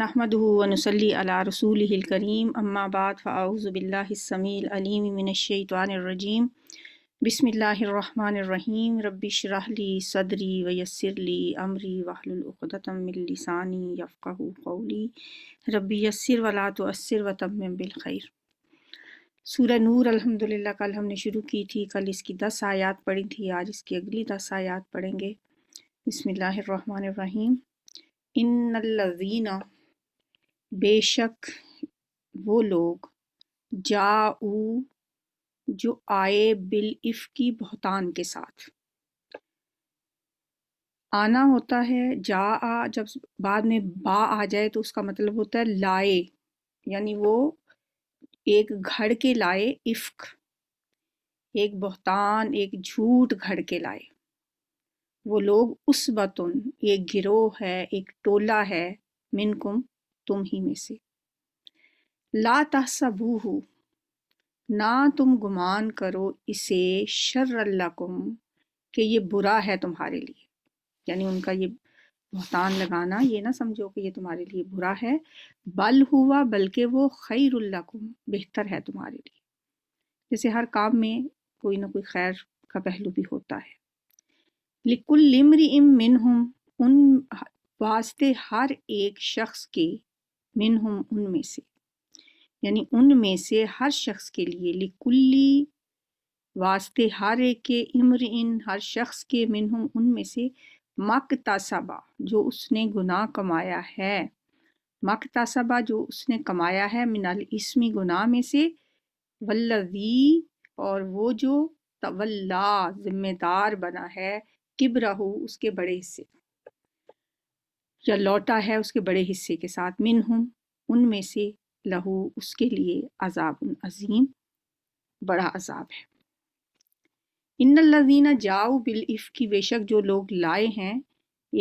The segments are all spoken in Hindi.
नहमदनसली अला रसूल करीम अम्माबाद फ़ाउज़बिल्लासमीमिनशानरजीम बसमीम रबिशरहली सदरी वयसरली अमरी वाहलतमिलसानी कौली रबी यसर वला तो असर वतम बिलखैर सूर्य नूर अल्हम्दुलिल्लाह कल हमने शुरू की थी कल इसकी दस आयात पढ़ी थी आज इसकी अगली दस आयात पढ़ेंगे बसमीम इन बेशक वो लोग जाऊ जो आए इफ की बहुतान के साथ आना होता है जा आ जब बाद में बा आ जाए तो उसका मतलब होता है लाए यानी वो एक घड़ के लाए इफ्क एक बहतान एक झूठ घड़ के लाए वो लोग उस बतुन एक गिरोह है एक टोला है मिनकुम तुम ही में से ला तहसबूहु ना तुम गुमान करो इसे शर्रकुम कि ये बुरा है तुम्हारे लिए यानी उनका ये बहतान लगाना ये ना समझो कि ये तुम्हारे लिए बुरा है बल हुआ बल्कि वो खैरुल्लाकुम बेहतर है तुम्हारे लिए जैसे हर काम में कोई ना कोई खैर का पहलू भी होता है लिकुल लिमरी इम मिन उन वास्ते हर एक शख्स के हम उनमें से यानी उनमें से हर शख्स के लिए लिकुल्ली वास्ते हर एक के इम्र इन हर शख्स के हम उनमें से मकतासबा जो उसने गुनाह कमाया है मकतासबा जो उसने कमाया है मिनल इसमी गुनाह में से वल्लवी और वो जो तवल्ला जिम्मेदार बना है हो उसके बड़े हिस्से या लौटा है उसके बड़े हिस्से के साथ मिन हूँ उनमें से लहू उसके लिए अजाब अजीम बड़ा अजाब है इन लजीना जाओ बिल इफ़ की बेशक जो लोग लाए हैं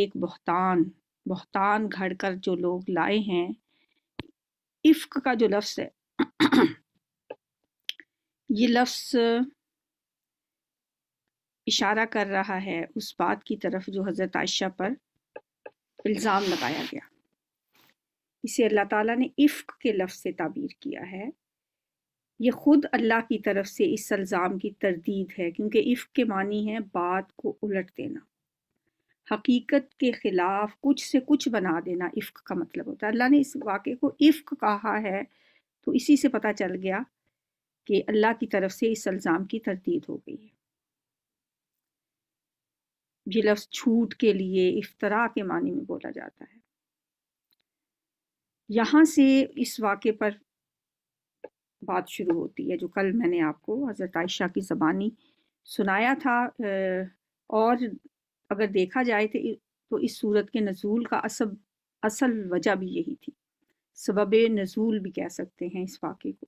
एक बहतान बहतान घड़ कर जो लोग लाए हैं इफ्क का जो लफ्ज़ है ये लफ्ज़ इशारा कर रहा है उस बात की तरफ जो हज़रत आयशा पर इल्ज़ाम लगाया गया इसे अल्लाह ताला ने इफ्क के लफ्ज़ से ताबीर किया है ये ख़ुद अल्लाह की तरफ से इस इल्ज़ाम की तरदीद है क्योंकि इफ्क के मानी है बात को उलट देना हकीकत के ख़िलाफ़ कुछ से कुछ बना देना इफ्क का मतलब होता है अल्लाह ने इस वाक़े को इफ्क कहा है तो इसी से पता चल गया कि अल्लाह की तरफ से इस इल्ज़ाम की तरदीद हो गई है ये लफ्ज़ छूट के लिए इफ्तरा के मानी में बोला जाता है यहाँ से इस वाक़े पर बात शुरू होती है जो कल मैंने आपको हज़रत आयशा की ज़बानी सुनाया था और अगर देखा जाए तो, तो इस सूरत के नज़ूल का असब असल वजह भी यही थी सबब नज़ूल भी कह सकते हैं इस वाक़े को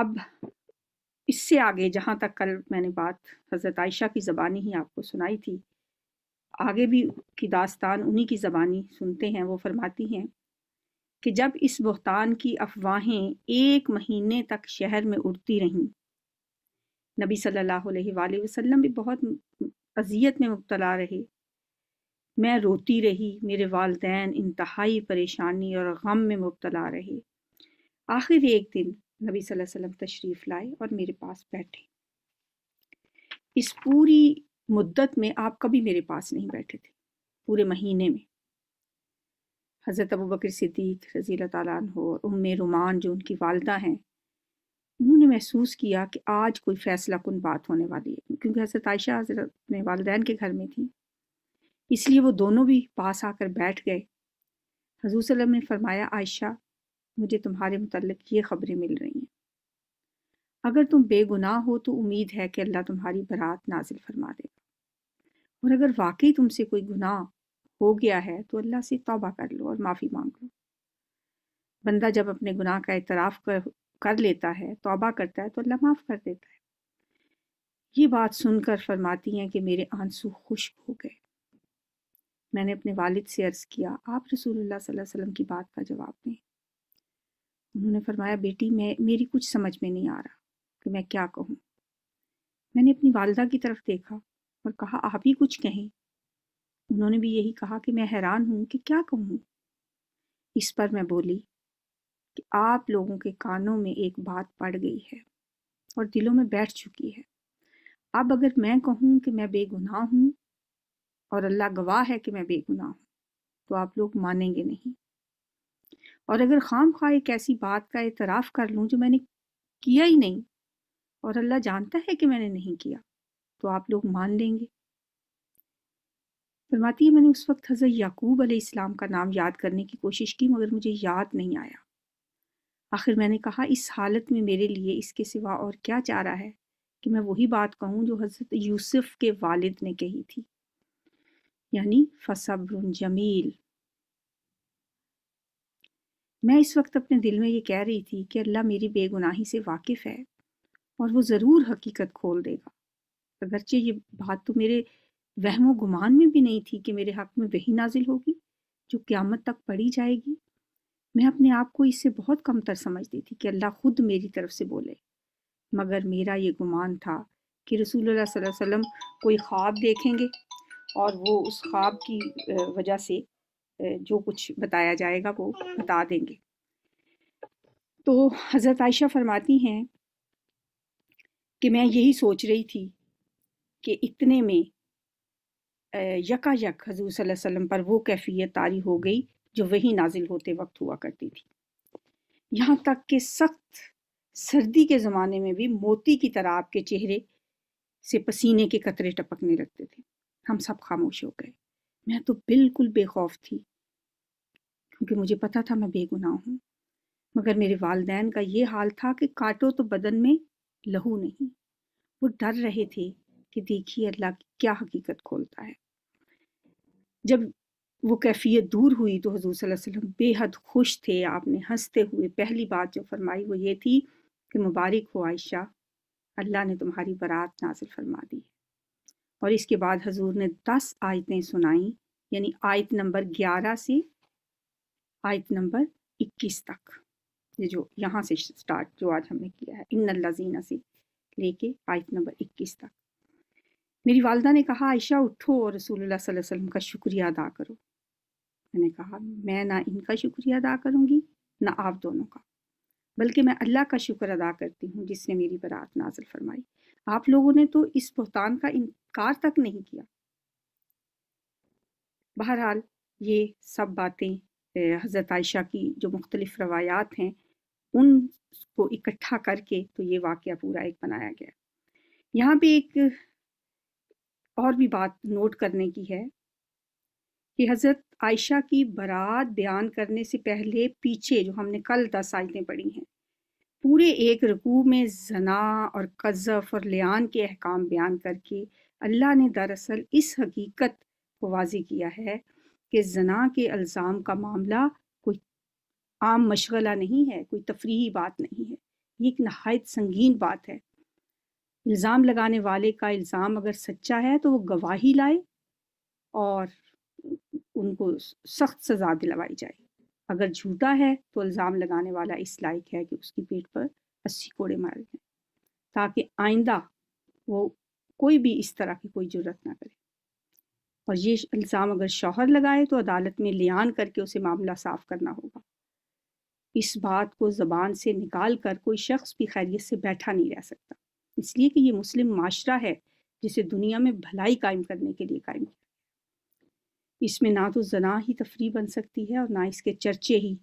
अब इससे आगे जहाँ तक कल मैंने बात हज़रत आयशा की ज़बानी ही आपको सुनाई थी आगे भी की दास्तान उन्हीं की ज़बानी सुनते हैं वो फरमाती हैं कि जब इस बहतान की अफवाहें एक महीने तक शहर में उड़ती रहीं नबी सल्लल्लाहु अलैहि वसल्लम भी बहुत अजियत में मुबतला रहे मैं रोती रही मेरे वालदे इंतहाई परेशानी और गम में मुबतला रहे आखिर एक दिन नबी सल्लल्लाहु अलैहि वसल्लम तशरीफ़ लाए और मेरे पास बैठे इस पूरी मुद्दत में आप कभी मेरे पास नहीं बैठे थे पूरे महीने में हज़रत अबू बकर सिद्दीक रज़ी हो और उम रुमान जो उनकी वालदा हैं उन्होंने महसूस किया कि आज कोई फ़ैसला कन बात होने वाली है क्योंकि हज़रत आयशा हज़रत अपने वालदेन के घर में थी इसलिए वो दोनों भी पास आकर बैठ गए हजूर सल्लम ने फरमाया आयशा मुझे तुम्हारे मतलब ये खबरें मिल रही हैं अगर तुम बेगुनाह हो तो उम्मीद है कि अल्लाह तुम्हारी बरात नाजिल फरमा देगा और अगर वाकई तुमसे कोई गुनाह हो गया है तो अल्लाह से तौबा कर लो और माफ़ी मांग लो बंदा जब अपने गुनाह का इतराफ़ कर कर लेता है तौबा करता है तो अल्लाह माफ़ कर देता है ये बात सुनकर फरमाती हैं कि मेरे आंसू खुश्क हो गए मैंने अपने वालिद से अर्ज़ किया आप रसूलुल्लाह सल्लल्लाहु अलैहि वसल्लम की बात का जवाब दें उन्होंने फरमाया बेटी मैं मेरी कुछ समझ में नहीं आ रहा कि मैं क्या कहूँ मैंने अपनी वालदा की तरफ देखा और कहा आप ही कुछ कहें उन्होंने भी यही कहा कि मैं हैरान हूँ कि क्या कहूँ इस पर मैं बोली कि आप लोगों के कानों में एक बात पड़ गई है और दिलों में बैठ चुकी है अब अगर मैं कहूँ कि मैं बेगुनाह हूँ और अल्लाह गवाह है कि मैं बेगुनाह हूँ तो आप लोग मानेंगे नहीं और अगर खाम खा एक ऐसी बात का एतराफ़ कर लूँ जो मैंने किया ही नहीं और अल्लाह जानता है कि मैंने नहीं किया तो आप लोग मान लेंगे फरमाती है मैंने उस वक्त हज़रत याकूब अलैहिस्सलाम का नाम याद करने की कोशिश की मगर मुझे याद नहीं आया आखिर मैंने कहा इस हालत में मेरे लिए इसके सिवा और क्या चाह रहा है कि मैं वही बात कहूँ जो हज़रत यूसुफ़ के वालिद ने कही थी यानी फसब्र जमील मैं इस वक्त अपने दिल में ये कह रही थी कि अल्लाह मेरी बेगुनाही से वाकिफ़ है और वो ज़रूर हकीकत खोल देगा अगरचे ये बात तो मेरे वहमो गुमान में भी नहीं थी कि मेरे हक़ में वही नाजिल होगी जो क़्यामत तक पढ़ी जाएगी मैं अपने आप को इससे बहुत कमतर समझती थी कि अल्लाह खुद मेरी तरफ से बोले मगर मेरा ये गुमान था कि रसूल वसम कोई ख्वाब देखेंगे और वो उस ख्वाब की वजह से जो कुछ बताया जाएगा वो हम्म। बता देंगे तो हज़रत आयशा फरमाती हैं कि मैं यही सोच रही थी कि इतने में यका यक हजूर वसल्लम पर वो कैफियत तारी हो गई जो वही नाजिल होते वक्त हुआ करती थी यहाँ तक कि सख्त सर्दी के ज़माने में भी मोती की तरह आपके चेहरे से पसीने के कतरे टपकने लगते थे हम सब खामोश हो गए मैं तो बिल्कुल बेखौफ थी क्योंकि मुझे पता था मैं बेगुनाह हूँ मगर मेरे वालदेन का ये हाल था कि काटो तो बदन में लहू नहीं वो डर रहे थे कि देखिए अल्लाह की क्या हकीकत खोलता है जब वो कैफियत दूर हुई तो हजूर वसल्लम बेहद खुश थे आपने हंसते हुए पहली बात जो फरमाई वो ये थी कि मुबारक हो आयशा अल्लाह ने तुम्हारी बारात नाजिल फरमा दी और इसके बाद हजूर ने दस आयतें सुनाई यानी आयत नंबर ग्यारह से आयत नंबर इक्कीस तक ये जो यहाँ से स्टार्ट जो आज हमने किया है इन लजीना से लेके आयत नंबर इक्कीस तक मेरी वालदा ने कहा आयशा उठो और रसूलुल्लाह सल्लल्लाहु अलैहि वसल्लम का शुक्रिया अदा करो मैंने कहा मैं ना इनका शुक्रिया अदा करूँगी ना आप दोनों का बल्कि मैं अल्लाह का शुक्र अदा करती हूँ जिसने मेरी बरात नाजल फरमाई आप लोगों ने तो इस बहतान का इनकार तक नहीं किया बहरहाल ये सब बातें हज़रत आयशा की जो मुख्तलिफ रवायात हैं उन को इकट्ठा करके तो ये वाक्य पूरा एक बनाया गया यहाँ पे एक और भी बात नोट करने की है कि हज़रत आयशा की बारात बयान करने से पहले पीछे जो हमने कल दस आयतें पढ़ी हैं पूरे एक रकू में जना और कज़फ़ और लियान के अहकाम बयान करके अल्लाह ने दरअसल इस हकीकत को वाजी किया है कि जना के अल्ज़ाम का मामला कोई आम मशगला नहीं है कोई तफरी बात नहीं है ये एक नहायत संगीन बात है इल्ज़ाम लगाने वाले का इल्ज़ाम अगर सच्चा है तो वो गवाही लाए और उनको सख्त सज़ा दिलवाई जाए अगर झूठा है तो इल्ज़ाम लगाने वाला इस लायक है कि उसकी पीठ पर अस्सी कोड़े मारे जाए ताकि आइंदा वो कोई भी इस तरह की कोई जरूरत ना करे और ये इल्ज़ाम अगर शौहर लगाए तो अदालत में लियान करके उसे मामला साफ करना होगा इस बात को ज़बान से निकाल कर कोई शख्स भी खैरियत से बैठा नहीं रह सकता इसलिए कि ये मुस्लिम माशरा है जिसे दुनिया में भलाई कायम करने के लिए कायम किया इसमें ना तो जना ही तफरी बन सकती है और ना इसके चर्चे ही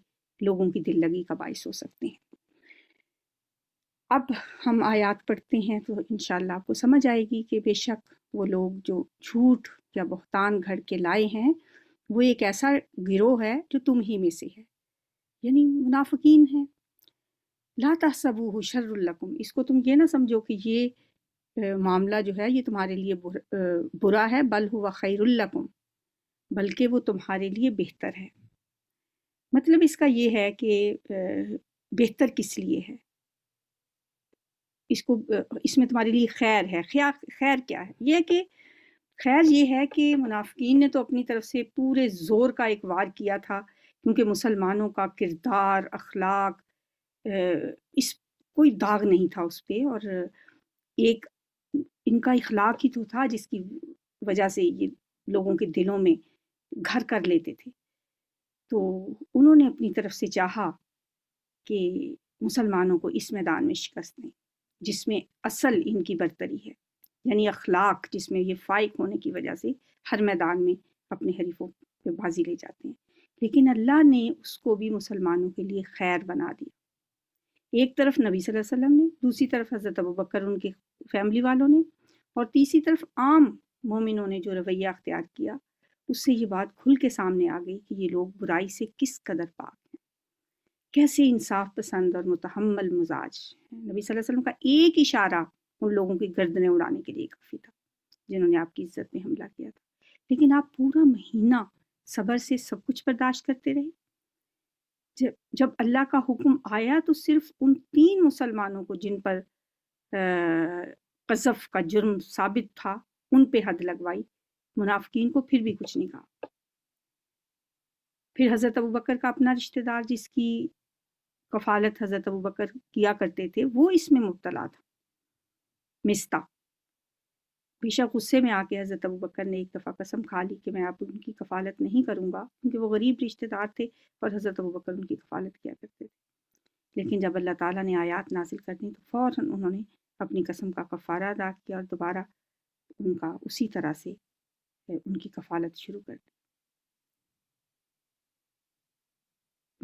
लोगों की दिल लगी का बायस हो सकते हैं अब हम आयात पढ़ते हैं तो इन आपको समझ आएगी कि बेशक वो लोग जो झूठ या बहुतान घड़ के लाए हैं वो एक ऐसा गिरोह है जो तुम ही में से है यानी मुनाफिकीन है ला तसबू शर्रकुम इसको तुम ये ना समझो कि ये मामला जो है ये तुम्हारे लिए बुरा है बल हुआ खैरकुम बल्कि वो तुम्हारे लिए बेहतर है मतलब इसका ये है कि बेहतर किस लिए है इसको इसमें तुम्हारे लिए खैर है खैर खैर क्या है यह कि खैर ये है कि मुनाफिकीन ने तो अपनी तरफ से पूरे ज़ोर का एक वार किया था क्योंकि मुसलमानों का किरदार अखलाक इस कोई दाग नहीं था उस पर और एक इनका अखलाक ही तो था जिसकी वजह से ये लोगों के दिलों में घर कर लेते थे तो उन्होंने अपनी तरफ से चाहा कि मुसलमानों को इस मैदान में शिकस्त दें जिसमें असल इनकी बरतरी है यानी अखलाक जिसमें ये फाइक होने की वजह से हर मैदान में अपने हरीफों पर बाजी ले जाते हैं लेकिन अल्लाह ने उसको भी मुसलमानों के लिए खैर बना दिया एक तरफ नबी सल्लल्लाहु अलैहि वसल्लम ने दूसरी तरफ हज़रत अबू बकर उनके फैमिली वालों ने और तीसरी तरफ आम मोमिनों ने जो रवैया अख्तियार किया उससे ये बात खुल के सामने आ गई कि ये लोग बुराई से किस कदर पाक हैं कैसे इंसाफ पसंद और मुतहमल मजाज नबी वसल्लम का एक इशारा उन लोगों की गर्दनें उड़ाने के लिए काफ़ी था जिन्होंने आपकी इज्जत में हमला किया था लेकिन आप पूरा महीना सबर से सब कुछ बर्दाश्त करते रहे जब जब अल्लाह का हुक्म आया तो सिर्फ उन तीन मुसलमानों को जिन पर कज़फ़ का जुर्म साबित था उन पे हद लगवाई मुनाफिकीन को फिर भी कुछ नहीं कहा फिर हज़रत अबू बकर का अपना रिश्तेदार जिसकी कफालत हज़रत अबू बकर किया करते थे वो इसमें मुबतला था मिस्ता बेशक गुस्से में आके हज़रत अबू बकर ने एक दफ़ा कसम खा ली कि मैं आप उनकी कफालत नहीं करूँगा क्योंकि वो गरीब रिश्तेदार थे और हज़रत अबू बकर उनकी कफालत किया करते थे लेकिन जब अल्लाह ताला ने आयात नाजिल कर दी तो फौरन उन्होंने अपनी कसम का कफ़ारा अदा किया और दोबारा उनका उसी तरह से उनकी कफ़ालत शुरू कर दी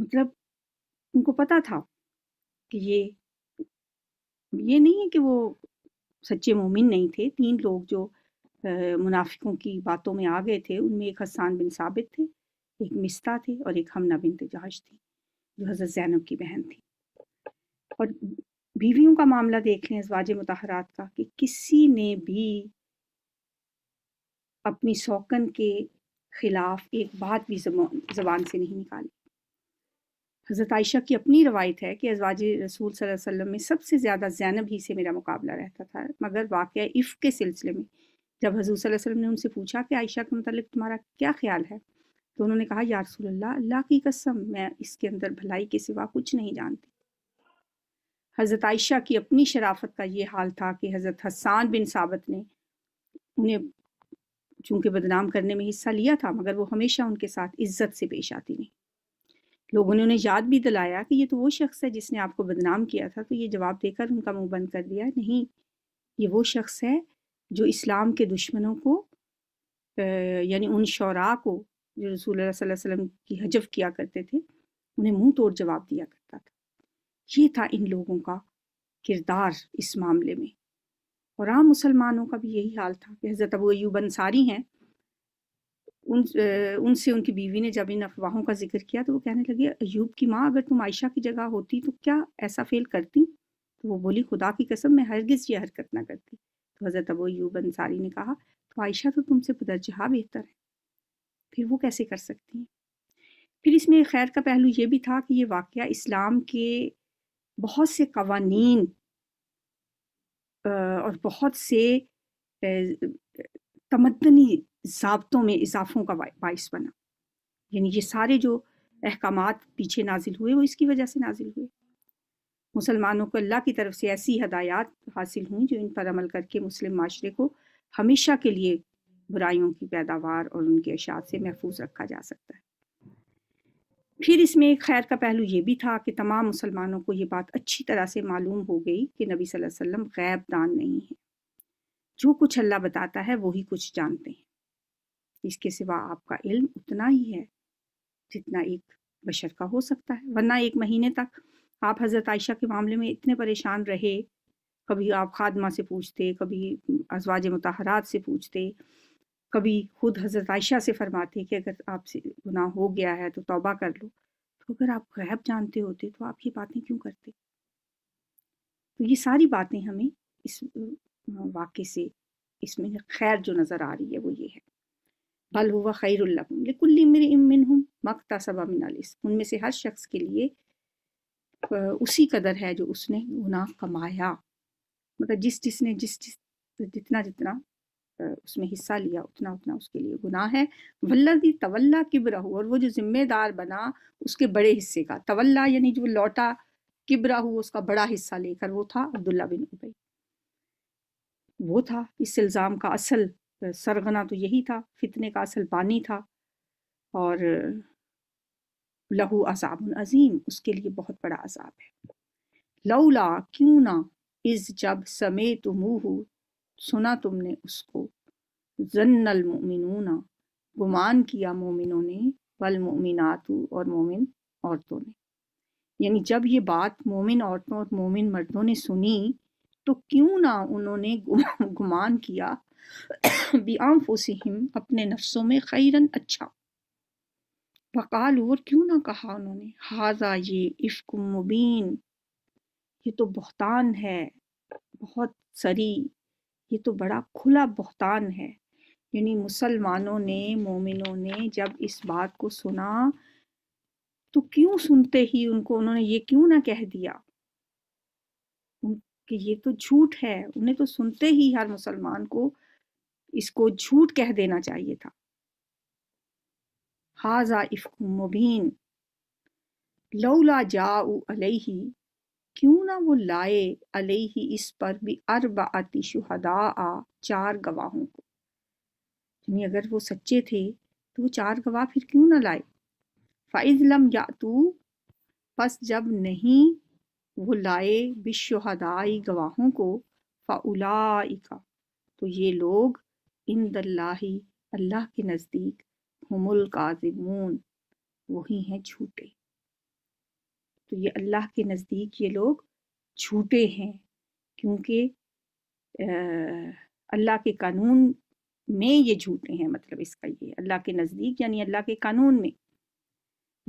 मतलब उनको पता था कि ये ये नहीं है कि वो सच्चे मोमिन नहीं थे तीन लोग जो मुनाफिकों की बातों में आ गए थे उनमें एक हसान बिन साबित थे एक मिस्ता थे और एक हमना बिन तजाज थी जो हज़रत जैनब की बहन थी और बीवियों का मामला देख लें वाज मतहरात का कि किसी ने भी अपनी शौकन के खिलाफ एक बात भी जबान से नहीं निकाली हज़रत आयशा की अपनी रवायत है कि अजवाज रसूल वसल्लम में सबसे ज़्यादा जैनब ही से मेरा मुकाबला रहता था मगर वाक़ इफ़ के सिलसिले में जब हजूर वसल्लम ने उनसे पूछा कि आयशा के मतलब तुम्हारा क्या ख्याल है तो उन्होंने कहा या रसूल अल्लाह अल्लाह की कसम मैं इसके अंदर भलाई के सिवा कुछ नहीं जानती हज़रत आयशा की अपनी शराफत का ये हाल था कि हज़रत हसान बिन साबत ने उन्हें चूंकि बदनाम करने में हिस्सा लिया था मगर वो हमेशा उनके साथ इज्जत से पेश आती रही लोगों ने उन्हें याद भी दिलाया कि ये तो वो शख्स है जिसने आपको बदनाम किया था तो ये जवाब देकर उनका मुंह बंद कर दिया नहीं ये वो शख्स है जो इस्लाम के दुश्मनों को यानी उन शौरा को जो रसूल वसल्लम की हजफ किया करते थे उन्हें मुंह तोड़ जवाब दिया करता था ये था इन लोगों का किरदार इस मामले में और आम मुसलमानों का भी यही हाल था कि हज़रत अबू अयूब अंसारी हैं उन उनसे उनकी बीवी ने जब इन अफवाहों का जिक्र किया तो वो कहने लगे अयूब की माँ अगर तुम आयशा की जगह होती तो क्या ऐसा फेल करती तो वो बोली खुदा की कसम मैं हरगिज़ ये हरकत ना करती तो हज़रत अबू अयूब अंसारी ने कहा तो आयशा तो तुमसे बदरजहा बेहतर है फिर वो कैसे कर सकती हैं फिर इसमें खैर का पहलू ये भी था कि ये वाक़ इस्लाम के बहुत से कवानीन और बहुत से तमदनी जबतों में इजाफों का बास बना यानी ये सारे जो अहकाम पीछे नाजिल हुए वो इसकी वजह से नाजिल हुए मुसलमानों को अल्लाह की तरफ से ऐसी हदायत हासिल हुई जो इन पर अमल करके मुस्लिम माशरे को हमेशा के लिए बुराइयों की पैदावार और उनके अशात से महफूज रखा जा सकता है फिर इसमें एक खैर का पहलू ये भी था कि तमाम मुसलमानों को ये बात अच्छी तरह से मालूम हो गई कि नबी सल्लल्लाहु अलैहि वसल्लम गैब दान नहीं है जो कुछ अल्लाह बताता है वही कुछ जानते हैं इसके सिवा आपका इल्म उतना ही है जितना एक बशर का हो सकता है वरना एक महीने तक आप हज़रत आयशा के मामले में इतने परेशान रहे कभी आप खादमा से पूछते कभी अजवाज मतहरात से पूछते कभी खुद हज़रत आयशा से फरमाते कि अगर आपसे गुनाह हो गया है तो तौबा कर लो तो अगर आप गैब जानते होते तो आप ये बातें क्यों करते तो ये सारी बातें हमें इस वाक्य से इसमें खैर जो नज़र आ रही है वो ये है भल हुआ खैर लिकुल्ली हूँ मकता सबा मिनालिस उनमें से हर शख्स के लिए उसी कदर है जो उसने गुनाह कमाया मतलब जिस जिसने जिस जिस जितना जितना उसमें हिस्सा लिया उतना उतना उसके लिए गुनाह है वल्लदी तवल्ला किबराहू और वो जो जिम्मेदार बना उसके बड़े हिस्से का तवल्ला यानी जो लौटा किबराहू उसका बड़ा हिस्सा लेकर वो था अब्दुल्ला बिन उबई वो था इस इल्ज़ाम का असल सरगना तो यही था फितने का असल पानी था और लहू अजाब अजीम उसके लिए बहुत बड़ा अजाब है लौला क्यों ना इस जब समे तुमूह सुना तुमने उसको जन्नल मोमिनूना गुमान किया मोमिनों ने वल मोमिनातु और मोमिन औरतों ने यानी जब ये बात मोमिन औरतों और मोमिन मर्दों ने सुनी तो क्यों ना उन्होंने गुमान किया बियाम फोसिम अपने नफ्सों में खैरन अच्छा वकाल और क्यों ना कहा उन्होंने हाजा ये इफ्क मुबीन ये तो बहतान है बहुत सरी ये तो बड़ा खुला बहतान है यानी मुसलमानों ने मोमिनों ने जब इस बात को सुना तो क्यों सुनते ही उनको उन्होंने ये क्यों ना कह दिया कि ये तो झूठ है उन्हें तो सुनते ही हर मुसलमान को इसको झूठ कह देना चाहिए था हाजा इफ्क मुबीन लौला जाऊ अलही क्यों ना वो लाए ही इस पर भी अरब आती शुहदा आ चार गवाहों को यानी अगर वो सच्चे थे तो वो चार गवाह फिर क्यों ना लाए फ़ाइज लम या तू बस जब नहीं वो लाए बिशहदाई गवाहों को फाउला तो ये लोग इन दल्लाही अल्लाह के नज़दीक हमुल काजिमून वही हैं झूठे तो ये अल्लाह के नज़दीक ये लोग झूठे हैं क्योंकि अल्लाह के कानून में ये झूठे हैं मतलब इसका ये अल्लाह के नज़दीक यानी अल्लाह के कानून में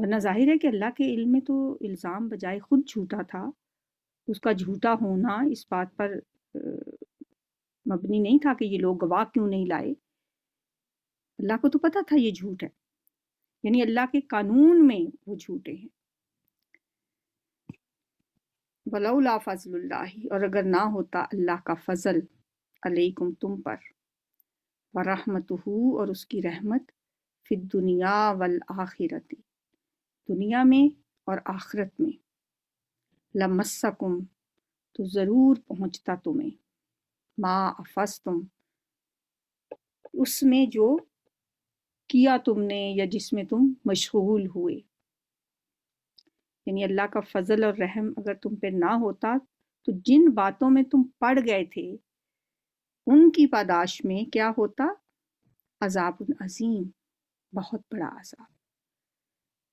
वरना जाहिर है कि अल्लाह के इल्म में तो इल्ज़ाम बजाय खुद झूठा था उसका झूठा होना इस बात पर मबनी नहीं था कि ये लोग गवाह क्यों नहीं लाए अल्लाह को तो पता था ये झूठ है यानी अल्लाह के कानून में वो झूठे हैं वलौला फजल और अगर ना होता अल्लाह का फ़ज़ल अलैकुम तुम पर व रहमत और उसकी रहमत फिर दुनिया वल आखिरत दुनिया में और आखरत में लमस्सकुम तो ज़रूर पहुँचता तुम्हें माँ अफस तुम उसमें जो किया तुमने या जिसमें तुम मशगूल हुए यानी अल्लाह का फजल और रहम अगर तुम पे ना होता तो जिन बातों में तुम पड़ गए थे उनकी पादाश में क्या होता अजाब अजीम बहुत बड़ा अजाब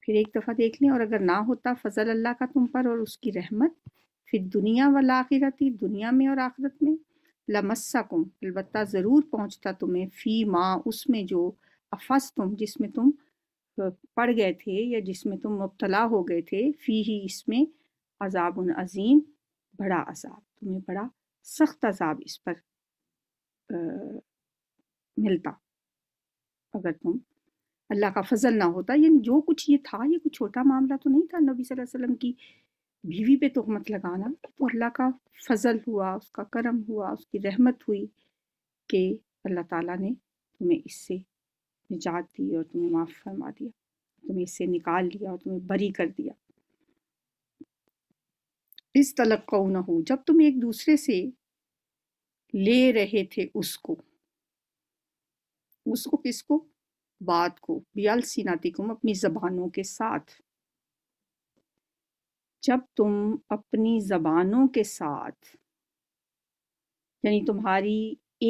फिर एक दफ़ा देख लें और अगर ना होता फजल अल्लाह का तुम पर और उसकी रहमत फिर दुनिया वाल आखिरती दुनिया में और आखिरत में लमस्सा कुम अलबत् ज़रूर पहुँचता तुम्हें फ़ी माँ उसमें जो अफस तुम जिसमें तुम पड़ गए थे या जिसमें तुम मुबतला हो गए थे फ़ी ही इसमें अजाब अजीम बड़ा अजाब तुम्हें बड़ा सख्त अजाब इस पर आ, मिलता अगर तुम अल्लाह का फजल ना होता यानी जो कुछ ये था ये कुछ छोटा मामला तो नहीं था नबी सल्लल्लाहु अलैहि वसल्लम की बीवी पे तोहमत लगाना तो अल्लाह का फजल हुआ उसका करम हुआ उसकी रहमत हुई कि अल्लाह ताला ने तुम्हें इससे निजात दी और तुम्हें माफ़ फरमा दिया तुम्हें इससे निकाल लिया और तुम्हें बरी कर दिया इस तलक न हो जब तुम एक दूसरे से ले रहे थे उसको उसको किसको बात को बियाल को अपनी जबानों के साथ जब तुम अपनी जबानों के साथ यानी तुम्हारी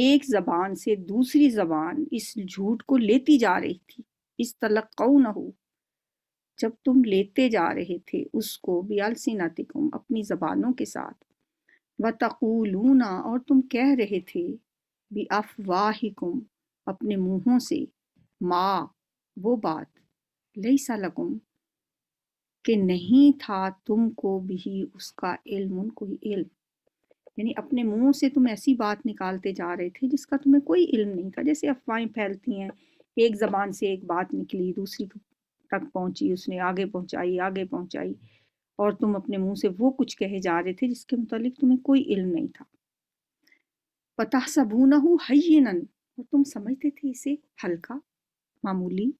एक जबान से दूसरी जबान इस झूठ को लेती जा रही थी इस तलक्ऊ न हो जब तुम लेते जा रहे थे उसको नातिकुम अपनी जबानों के साथ व तकूलूना और तुम कह रहे थे बी अफवाहिकुम अपने मुंहों से माँ वो बात लई सलकुम के नहीं था तुमको भी उसका इल्म कोई इल्म यानी अपने मुंह से तुम ऐसी बात निकालते जा रहे थे जिसका तुम्हें कोई इल्म नहीं था जैसे अफवाहें फैलती हैं एक ज़बान से एक बात निकली दूसरी तक पहुंची उसने आगे पहुंचाई आगे पहुंचाई और तुम अपने मुंह से वो कुछ कहे जा रहे थे जिसके मुतालिक तुम्हें कोई इल्म नहीं था पता सबू ये नन और तुम समझते थे इसे हल्का मामूली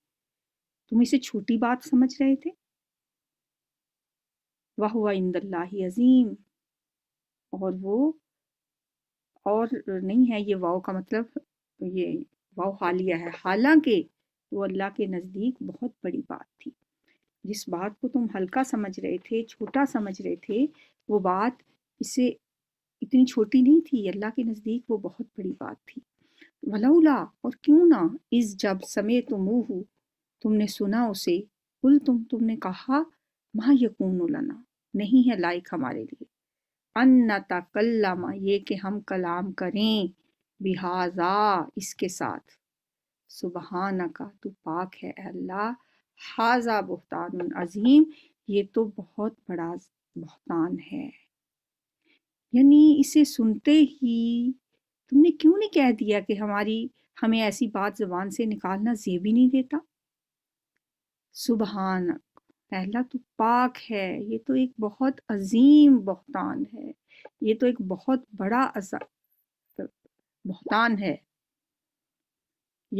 तुम इसे छोटी बात समझ रहे थे वाह हुआ इंदल्ला अजीम और वो और नहीं है ये वाओ का मतलब ये वाओ हालिया है हालांकि वो अल्लाह के नज़दीक बहुत बड़ी बात थी जिस बात को तुम हल्का समझ रहे थे छोटा समझ रहे थे वो बात इसे इतनी छोटी नहीं थी अल्लाह के नज़दीक वो बहुत बड़ी बात थी वलौला और क्यों ना इस जब समय तुम तुमने सुना उसे कुल तुम तुमने कहा माँ यकून लना नहीं है लायक हमारे लिए अन्नता कल्लामा ये कि हम कलाम करें बिहाजा इसके साथ सुबहाना का तू पाक है अल्लाह हाजा बहतान अजीम ये तो बहुत बड़ा बहतान है यानी इसे सुनते ही तुमने क्यों नहीं कह दिया कि हमारी हमें ऐसी बात जबान से निकालना जेबी नहीं देता सुबहान पहला तो पाक है ये तो एक बहुत अजीम बहतान है ये तो एक बहुत बड़ा असा बहतान है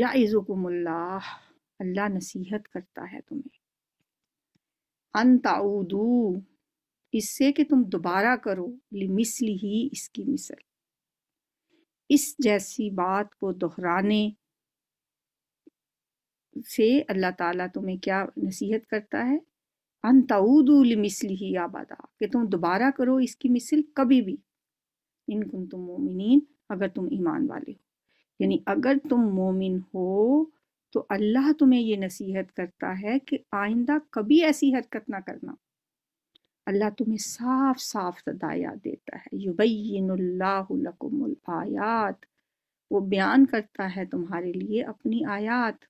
या इज़ुकुमुल्लाह अल्लाह नसीहत करता है तुम्हें अनताउदू इससे कि तुम दोबारा करो मिसली ही इसकी मिसल इस जैसी बात को दोहराने से अल्लाह ताला तुम्हें क्या नसीहत करता है अनताउदूल मिसली ही आबादा कि तुम दोबारा करो इसकी मिसल कभी भी इन कुम तुम मोमिन अगर तुम ईमान वाले हो यानी अगर तुम मोमिन हो तो अल्लाह तुम्हें ये नसीहत करता है कि आइंदा कभी ऐसी हरकत ना करना अल्लाह तुम्हें साफ साफ हदायत देता है युबैनकुमल आयात वो बयान करता है तुम्हारे लिए अपनी आयात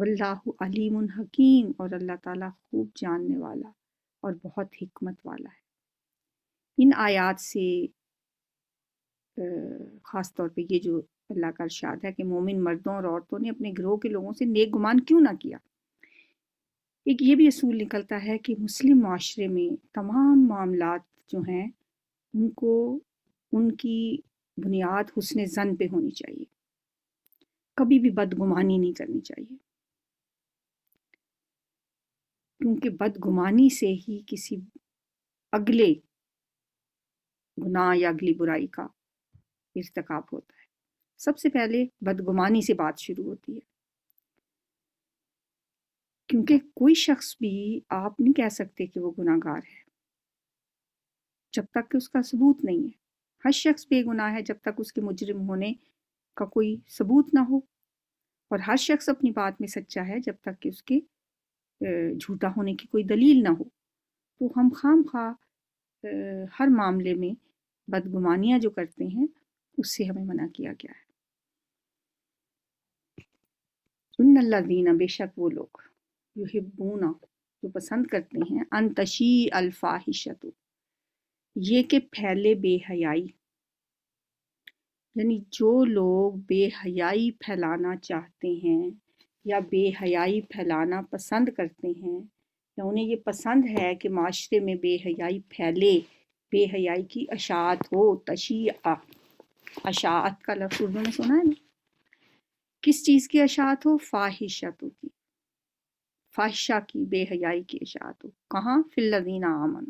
वल्लाह अलीम हकीम और अल्लाह ताला खूब जानने वाला और बहुत हमत वाला है इन आयात से ख़ास तौर पे ये जो अल्लाह का अर्शाद है कि मोमिन मर्दों और औरतों ने अपने ग्रोह के लोगों से नेक गुमान क्यों ना किया एक ये भी असूल निकलता है कि मुस्लिम माशरे में तमाम मामला जो हैं उनको उनकी बुनियाद हुसन जन पे होनी चाहिए कभी भी बदगुमानी नहीं करनी चाहिए क्योंकि बदगुमानी से ही किसी अगले गुनाह या अगली बुराई का इरतकाब होता है सबसे पहले बदगुमानी से बात शुरू होती है क्योंकि कोई शख्स भी आप नहीं कह सकते कि वो गुनाहगार है जब तक कि उसका सबूत नहीं है हर शख्स बेगुनाह है जब तक उसके मुजरिम होने का कोई सबूत ना हो और हर शख्स अपनी बात में सच्चा है जब तक कि उसके झूठा होने की कोई दलील ना हो तो हम खाम खा हर मामले में बदगुमानियाँ जो करते हैं उससे हमें मना किया गया है दीना बेशक वो लोग जो हिबूना जो पसंद करते हैं अनतशी अल्फाहिशत ये के फैले बेहयाई यानी जो लोग बेहयाई फैलाना चाहते हैं या बेहयाई फैलाना पसंद करते हैं या उन्हें ये पसंद है कि माशरे में बेहयाई फैले बेहयाई की अशात हो तशी अशात का लफ्ज़ उर्दू में सुना है ना किस चीज़ की अशात हो फाहिशतों की फाहिशा की बेहयाई की अशात हो कहाँ फिल्लदीना आमन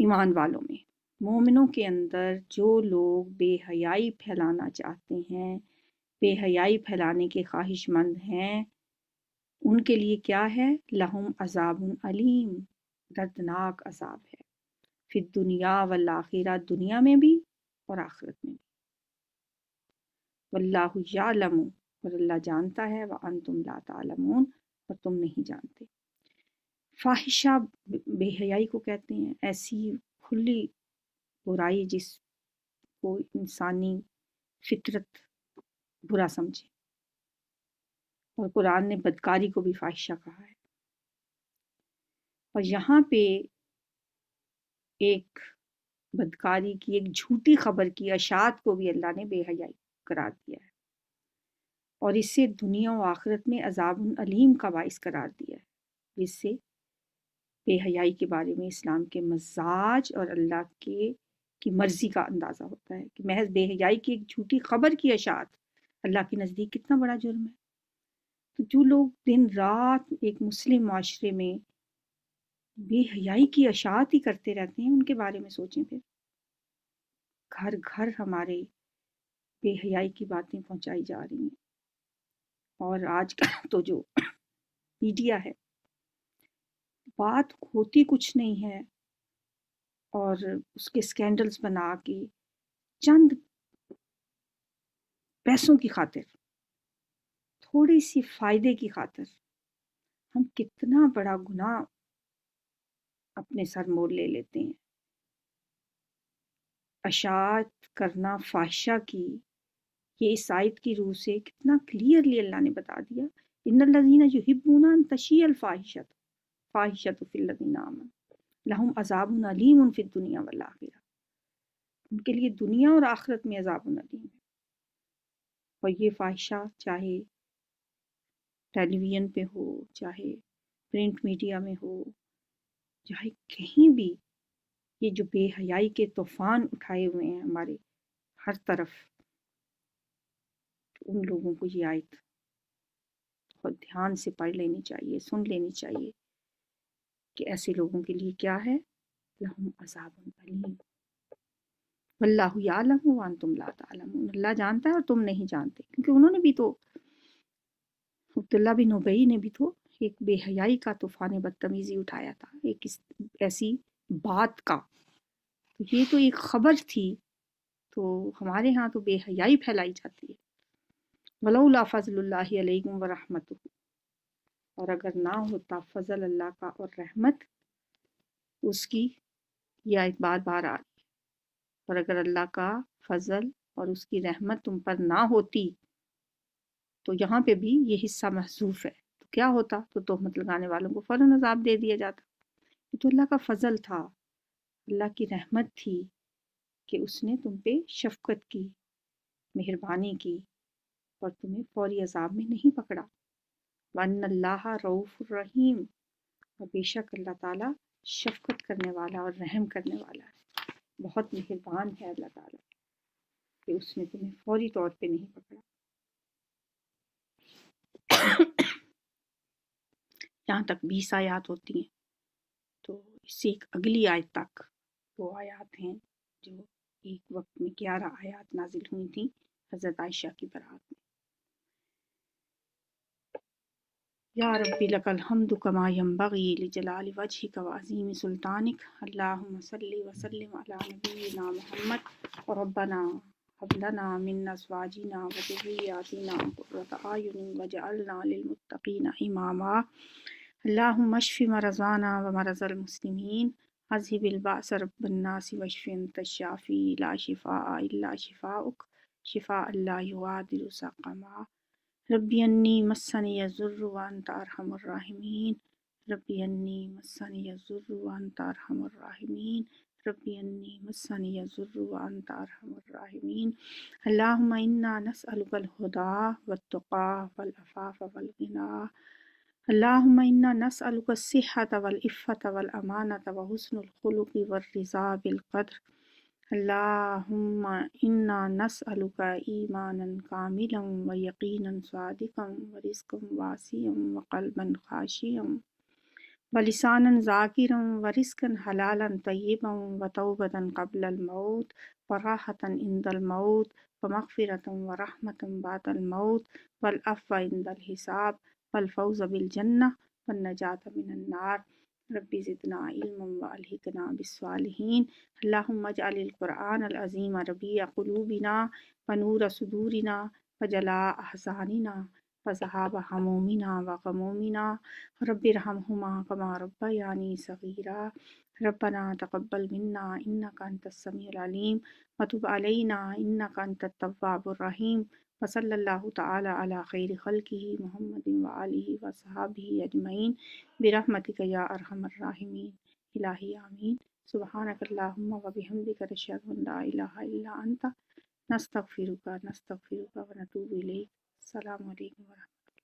ईमान वालों में मोमिनों के अंदर जो लोग बेहयाई फैलाना चाहते हैं बेहयाई फैलाने के ख्वाहिशमंद हैं उनके लिए क्या है लहुम अजाब अलीम दर्दनाक अजाब है फिर दुनिया वल दुनिया में भी और आखिरत में भी वल्लाम और अल्लाह जानता है वह अन तुम लातामून और तुम नहीं जानते फाहिशा बेहयाई को कहते हैं ऐसी खुली बुराई जिस को इंसानी फितरत बुरा समझे और कुरान ने बदकारी को भी फाहिशा कहा है और यहाँ पे एक बदकारी की एक झूठी खबर की अशात को भी अल्लाह ने बेहयाई करार दिया है और इससे दुनिया और आखरत में अजाब अलीम का बाइस करार दिया है जिससे बेहयाई के बारे में इस्लाम के मजाज और अल्लाह के की मर्ज़ी का अंदाज़ा होता है कि महज बेहयाई की एक झूठी खबर की अशात अल्लाह के नज़दीक कितना बड़ा जुर्म है तो जो लोग दिन रात एक मुस्लिम माशरे में बेहयाई की अशात ही करते रहते हैं उनके बारे में सोचें फिर घर घर हमारे बेहयाई की बातें पहुंचाई जा रही हैं और आज तो जो मीडिया है बात होती कुछ नहीं है और उसके स्कैंडल्स बना के चंद पैसों की खातिर थोड़ी सी फायदे की खातिर हम कितना बड़ा गुनाह अपने सर मोड़ ले लेते हैं अशात करना फाशा की ये इस आयत की रूह से कितना क्लियरली अल्लाह ने बता दिया लदीना जो हिब्बूना तशी अलफाहिशत फाहिशत फ़िल्लिना अमन लहम अजाबन अलीम उन फिर दुनिया वाला उनके लिए दुनिया और आखरत में अजाबन अलीम है और ये ख्वाहिशा चाहे टेलीविज़न पे हो चाहे प्रिंट मीडिया में हो चाहे कहीं भी ये जो बेहयाई के तूफ़ान उठाए हुए हैं हमारे हर तरफ उन लोगों को ये आयत बहुत ध्यान से पढ़ लेनी चाहिए सुन लेनी चाहिए कि ऐसे लोगों के लिए क्या है लहम अजाब अलीम वन तुम ला अल्लाह जानता है और तुम नहीं जानते क्योंकि उन्होंने भी तो अब्दुल्ला बिन उबई ने भी तो एक बेहयाई का तूफान बदतमीज़ी उठाया था एक इस ऐसी बात का तो ये तो एक खबर थी तो हमारे यहाँ तो बेहयाई फैलाई जाती है वला फ़जल्ला वरहमत और अगर ना होता फ़जल अल्लाह का और रहमत उसकी यह एक बार बार आ और अगर अल्लाह का फजल और उसकी रहमत तुम पर ना होती तो यहाँ पे भी ये हिस्सा महसूफ है तो क्या होता तो तोहमत लगाने वालों को फ़ौर अजाब दे दिया जाता ये तो अल्लाह का फजल था अल्लाह की रहमत थी कि उसने तुम पे शफकत की मेहरबानी की और तुम्हें फौरी अजाब में नहीं पकड़ा वन अल्लाह रऊफ़ रहीम और बेशक अल्लाह ताला शफकत करने वाला और रहम करने वाला है बहुत मेहरबान है अल्लाह ताला कि उसने तुम्हें फौरी तौर पे नहीं पकड़ा यहाँ तक बीस आयात होती हैं तो इससे एक अगली आयत तक वो आयात हैं जो एक वक्त में ग्यारह आयात नाजिल हुई थी हज़रत आयशा की बरात में या रब्बी लकलहमद कमा यम्बगी लिजलाल वजहिक वज़ीम सुल्तानिक अल्लाहुम्म सल्लि व सल्लिम अला नबीना मुहम्मद व रब्बना हब लना मिन अज़वाजिना व ज़ुर्रिय्यातिना क़ुर्रता आयुन वजअलना लिलमुत्तक़ीना इमामा अल्लाहुम्म शफि मरज़ाना व मरज़ल मुस्लिमीन अज़हिब अलबास रब्बन नास वशफ़ि अंत शाफ़ी ला शिफ़ा इल्ला शिफ़ाउक शिफ़ा अल्ला युगादिरु रबी अन्नी मस्सनी यजुर्रवान तारहमर्राहिमीन रबी अन्नी मस्सनी यजुर्रवान तारहमर्राहिमीन रबी अन्नी मस्सनी यजुर्रवान तारहमर्राहिमीन अल्लाहुम्मा इन्ना नसअलुकल हुदा वत्तुका वलअफ़ाफ़ वलगिना اللهم إنا نسألك الصحة والإفة والأمانة وحسن الخلق والرضا بالقدر اللهم إنا نسألك إيمانا كاملا ويقينا صادقا ورزقا واسعا وقلبا خاشعا ولسانا ذاكرا ورزقا حلالا طيبا وتوبة قبل الموت وراحة عند الموت ومغفرة ورحمة بعد الموت والعفو عند الحساب والفوز بالجنة والنجاة من النار रबी ज़िदना इल्म वालहिकना बिस्वालहीन अल्लाहुम्मजालिलकुरान अलअज़ीम रबी क़ुलूबिना व नूर सुदूरिना व जला अहसानिना व ज़हाब हमोमिना व गमोमिना रब्बि रहमहुमा कमा रब्बयानी सगीरा रब्बना तक़ब्बल मिन्ना इन्नका अंतस समीउल अलीम व तुब अलैना इन्नका वसल्ला ताली खैर खल की महमद वाली वसहाबी अजमैन बिरहमत या अरहमर्राहमीन इलाही आमीन सुबहानकल्लाम वबिहमदिक अशद नस्तफ़िरुका नस्तफ़िरुका वनतूब अलैक अल्लाम वरहमल